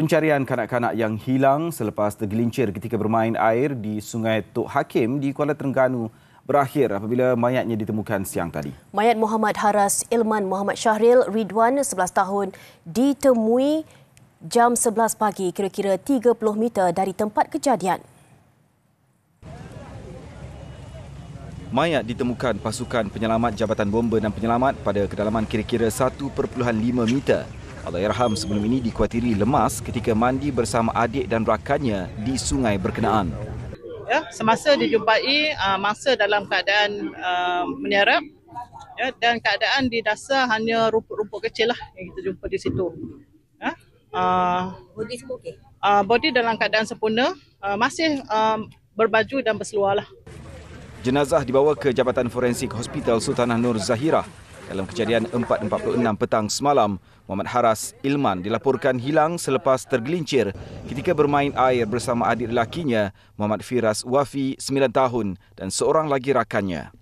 Pencarian kanak-kanak yang hilang selepas tergelincir ketika bermain air di Sungai Tok Hakim di Kuala Terengganu berakhir apabila mayatnya ditemukan siang tadi. Mayat Muhammad Haras Ilman Muhammad Syahril Ridwan 11 tahun ditemui jam 11 pagi kira-kira 30 meter dari tempat kejadian. Mayat ditemukan pasukan penyelamat Jabatan Bomba dan Penyelamat pada kedalaman kira-kira 1.5 meter. Allahyarham sebelum ini dikhuatiri lemas ketika mandi bersama adik dan rakannya di sungai berkenaan. Ya, semasa dijumpai uh, masa dalam keadaan uh, menyerap ya, dan keadaan di dasar hanya rumput-rumput kecil lah yang kita jumpa di situ. Ya. Uh, body okay. Uh, body dalam keadaan sempurna, uh, masih uh, berbaju dan berseluar lah. Jenazah dibawa ke Jabatan Forensik Hospital Sultanah Nur Zahirah dalam kejadian 4.46 petang semalam, Muhammad Haras Ilman dilaporkan hilang selepas tergelincir ketika bermain air bersama adik lelakinya, Muhammad Firas Wafi, 9 tahun dan seorang lagi rakannya.